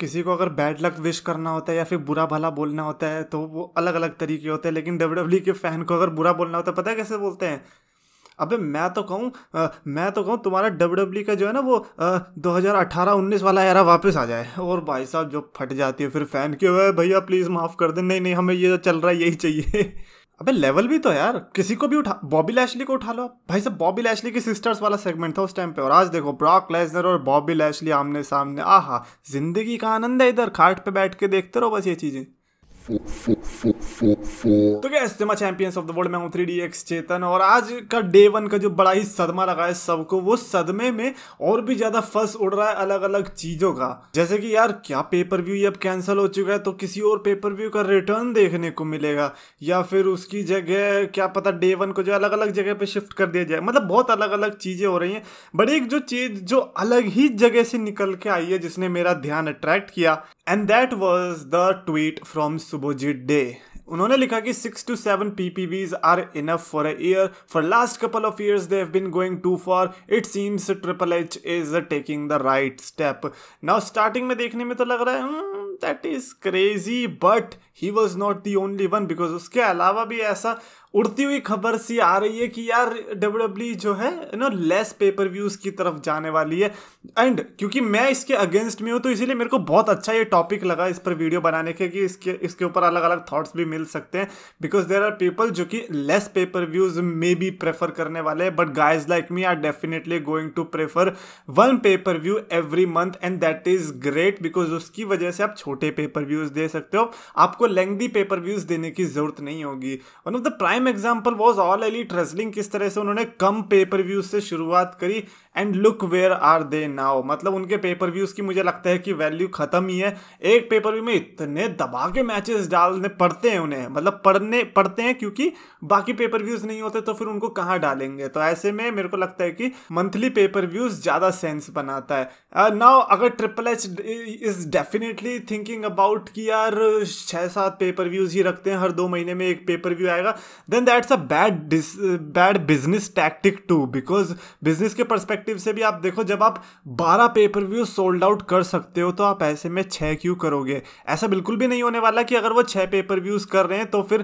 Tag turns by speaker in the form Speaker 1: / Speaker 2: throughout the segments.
Speaker 1: किसी को अगर बैड लक विश करना होता है या फिर बुरा भला बोलना होता है तो वो अलग अलग तरीके होते हैं लेकिन डब्ल्यू e के फ़ैन को अगर बुरा बोलना होता है पता है कैसे बोलते हैं अबे मैं तो कहूँ मैं तो कहूँ तुम्हारा डब्ल्यू e का जो है ना वो दो हज़ार अठारह उन्नीस वाला एरा वापस आ जाए और भाई साहब जो फट जाती है फिर फ़ैन क्यों है भैया प्लीज़ माफ़ कर दे नहीं नहीं हमें ये चल रहा है यही चाहिए अबे लेवल भी तो यार किसी को भी उठा बॉबी लैशली को उठा लो भाई सब बॉबी लैशली की सिस्टर्स वाला सेगमेंट था उस टाइम पे और आज देखो ब्रॉक लेसनर और बॉबी लैशली आमने सामने आहा जिंदगी का आनंद है इधर खाट पे बैठ के देखते रहो बस ये चीजें तो क्या चैंपियंस ऑफ द वर्ल्ड मैं हूँ थ्री डी एक्स चेतन और आज का डे वन का जो बड़ा ही सदमा लगा है सबको वो सदमे में और भी ज्यादा फस उड़ रहा है अलग अलग चीजों का जैसे कि यार क्या पेपर व्यू अब कैंसिल हो चुका है तो किसी और पेपर व्यू का रिटर्न देखने को मिलेगा या फिर उसकी जगह क्या पता डे वन को जो अलग अलग जगह पे शिफ्ट कर दिया जाए मतलब बहुत अलग अलग चीजें हो रही हैं बट एक जो चीज जो अलग ही जगह से निकल के आई है जिसने मेरा ध्यान अट्रैक्ट किया and that was the tweet from Subhojit De उन्होंने लिखा कि six two seven PPVs are enough for a year for last couple of years they have been going to for it seems triple H is taking the right step now starting में देखने में तो लग रहा है that is crazy but he was not the only one because उसके अलावा भी ऐसा उड़ती हुई खबर सी आ रही है कि यार डब्ल्यू डब्ल्यू e जो है नो लेस पेपर व्यूज की तरफ जाने वाली है एंड क्योंकि मैं इसके अगेंस्ट में हूँ तो इसीलिए मेरे को बहुत अच्छा ये टॉपिक लगा इस पर वीडियो बनाने के कि इसके इसके ऊपर अलग अलग थाट्स भी मिल सकते हैं बिकॉज देर आर पीपल जो कि लेस पेपर व्यूज में भी प्रेफर करने वाले हैं but guys like me are definitely going to prefer one paper view every month and that is great because उसकी वजह से आप छोटे पेपर व्यूज दे सकते हो आपको लेंदी पेपर व्यूज देने की जरूरत नहीं होगी one of the prime example was All Elite Wrestling किस तरह से उन्होंने कम पेपर व्यूज से शुरुआत करी and look where are they now मतलब उनके पेपर व्यूज की मुझे लगता है कि वैल्यू खत्म ही है एक पेपर व्यू में इतने दबा के मैचेस डालने पड़ते हैं उन्हें मतलब पढ़ने पड़ते हैं क्योंकि बाकी पेपर व्यूज नहीं होते तो फिर उनको कहाँ डालेंगे तो ऐसे में मेरे को लगता है कि मंथली पेपर व्यूज ज़्यादा सेंस बनाता है नाउ uh, अगर triple H is definitely thinking about कि यार छः सात पेपर व्यूज ही रखते हैं हर दो महीने में एक पेपर व्यू आएगा then that's a bad bad business tactic too because business के परस्पेक्टिव परस्पेक्टिव से भी आप देखो जब आप 12 पेपर व्यू सोल्ड आउट कर सकते हो तो आप ऐसे में छः क्यों करोगे ऐसा बिल्कुल भी नहीं होने वाला कि अगर वो छः पेपर व्यूज़ कर रहे हैं तो फिर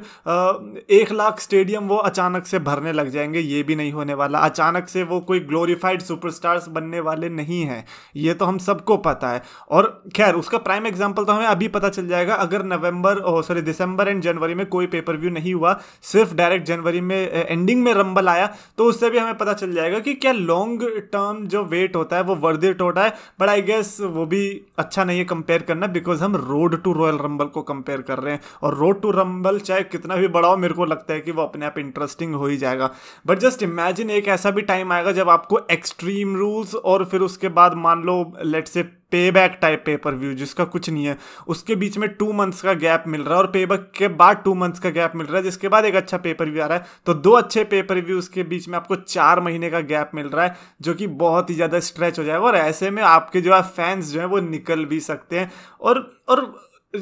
Speaker 1: एक लाख स्टेडियम वो अचानक से भरने लग जाएंगे ये भी नहीं होने वाला अचानक से वो कोई ग्लोरीफाइड सुपर बनने वाले नहीं हैं ये तो हम सबको पता है और खैर उसका प्राइम एग्जाम्पल तो हमें अभी पता चल जाएगा अगर नवंबर सॉरी दिसंबर एंड जनवरी में कोई पेपर व्यू नहीं हुआ सिर्फ डायरेक्ट जनवरी में एंडिंग में रंबल आया तो उससे भी हमें पता चल जाएगा कि क्या लॉन्ग टर्म जो वेट होता है वो वर्थ इट होता है बट आई गेस वो भी अच्छा नहीं है कंपेयर करना बिकॉज हम रोड टू रॉयल रंबल को कंपेयर कर रहे हैं और रोड टू रंबल चाहे कितना भी बड़ा हो मेरे को लगता है कि वो अपने आप इंटरेस्टिंग हो ही जाएगा बट जस्ट इमेजिन एक ऐसा भी टाइम आएगा जब आपको एक्सट्रीम रूल्स और फिर उसके बाद मान लो लेट से पे बैक टाइप पेपर व्यू जिसका कुछ नहीं है उसके बीच में टू मंथ्स का गैप मिल रहा है और पे बैक के बाद टू मंथ्स का गैप मिल रहा है जिसके बाद एक अच्छा पेपर व्यू आ रहा है तो दो अच्छे पेपर व्यू उसके बीच में आपको चार महीने का गैप मिल रहा है जो कि बहुत ही ज़्यादा स्ट्रेच हो जाएगा और ऐसे में आपके जो है फैंस जो है वो निकल भी सकते हैं और और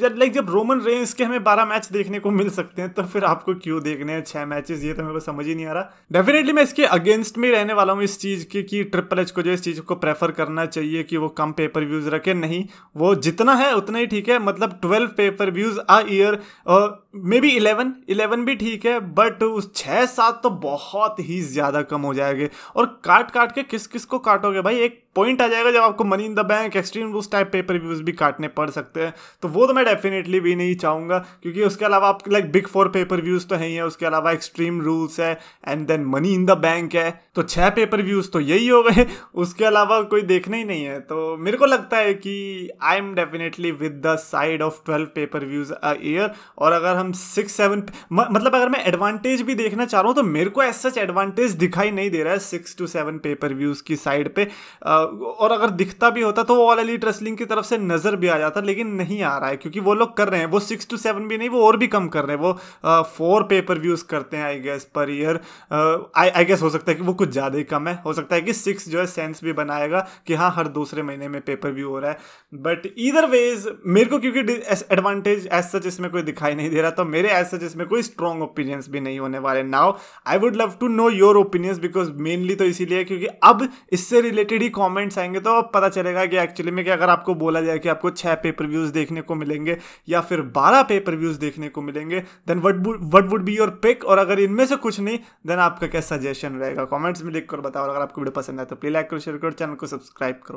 Speaker 1: लाइक जब रोमन रेंस के हमें बारह मैच देखने को मिल सकते हैं तो फिर आपको क्यों देखने हैं छह मैचेस ये तो मेरे को समझ ही नहीं आ रहा डेफिनेटली मैं इसके अगेंस्ट में रहने वाला हूँ इस चीज़ के कि ट्रिपल एच को जो इस चीज़ को प्रेफर करना चाहिए कि वो कम पेपर व्यूज़ रखे नहीं वो जितना है उतना ही ठीक है मतलब twelve paper views a year maybe eleven eleven भी ठीक है बट उस छः सात तो बहुत ही ज़्यादा कम हो जाएंगे और काट काट के किस किस को काटोगे भाई एक पॉइंट आ जाएगा जब आपको Money in the Bank Extreme Rules type paper views भी काटने पड़ सकते हैं तो वो तो मैं डेफिनेटली भी नहीं चाहूंगा क्योंकि उसके अलावा आप like Big Four paper views तो है ही है उसके अलावा एक्सट्रीम रूल्स है and then Money in the Bank है तो छः पेपर व्यूज तो यही हो गए उसके अलावा कोई देखना ही नहीं है तो मेरे को लगता है कि I am definitely with the side of twelve paper views a year और अगर हम सिक्स सेवन मतलब अगर मैं एडवांटेज भी देखना चाह रहा हूँ तो मेरे को एज सच एडवांटेज दिखाई नहीं दे रहा है six two seven paper views की साइड पर और अगर दिखता भी होता तो वो ऑल एलिट रेसलिंग की तरफ से नज़र भी आ जाता लेकिन नहीं आ रहा है क्योंकि वो लोग कर रहे हैं वो सिक्स टू सेवन भी नहीं वो और भी कम कर रहे हैं वो फोर पेपर व्यूज़ करते हैं I guess per year I guess हो सकता है कि वो कुछ ज़्यादा ही कम है हो सकता है कि सिक्स जो है सेंस भी बनाएगा कि हाँ हर दूसरे महीने में पेपर व्यू हो रहा है बट ईदर वेज मेरे को क्योंकि एडवांटेज एज सच इसमें कोई दिखाई नहीं दे रहा तो मेरे एज सच इसमें कोई स्ट्रॉन्ग ओपिनियंस भी नहीं होने वाले now I would love to know your opinions because mainly तो इसीलिए क्योंकि अब इससे रिलेटेड ही कॉमेंट कमेंट्स आएंगे तो पता चलेगा कि एक्चुअली में कि अगर आपको बोला जाए कि आपको छः पेपर व्यूज़ देखने को मिलेंगे या फिर बारह पेपर व्यूज़ देखने को मिलेंगे then what what would be your pick और अगर इनमें से कुछ नहीं देन आपका क्या सजेशन रहेगा कॉमेंट्स में लिख कर बताओ अगर आपको वीडियो पसंद आए तो प्लीज लाइक करो शेयर करो चैनल को सब्सक्राइब करो